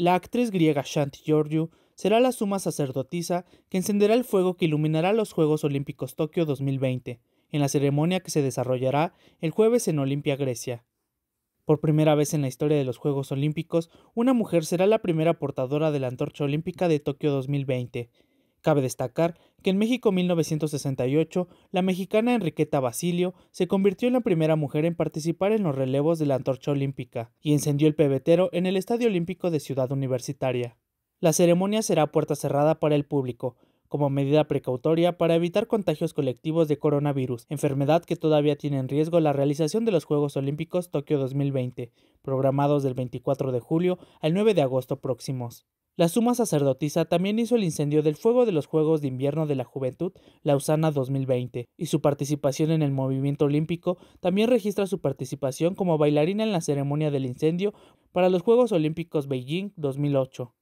La actriz griega Shanti Georgiou será la suma sacerdotisa que encenderá el fuego que iluminará los Juegos Olímpicos Tokio 2020, en la ceremonia que se desarrollará el jueves en Olimpia, Grecia. Por primera vez en la historia de los Juegos Olímpicos, una mujer será la primera portadora de la antorcha olímpica de Tokio 2020, Cabe destacar que en México 1968, la mexicana Enriqueta Basilio se convirtió en la primera mujer en participar en los relevos de la antorcha olímpica y encendió el pebetero en el Estadio Olímpico de Ciudad Universitaria. La ceremonia será puerta cerrada para el público, como medida precautoria para evitar contagios colectivos de coronavirus, enfermedad que todavía tiene en riesgo la realización de los Juegos Olímpicos Tokio 2020, programados del 24 de julio al 9 de agosto próximos. La suma sacerdotisa también hizo el incendio del fuego de los Juegos de Invierno de la Juventud Lausana 2020, y su participación en el movimiento olímpico también registra su participación como bailarina en la ceremonia del incendio para los Juegos Olímpicos Beijing 2008.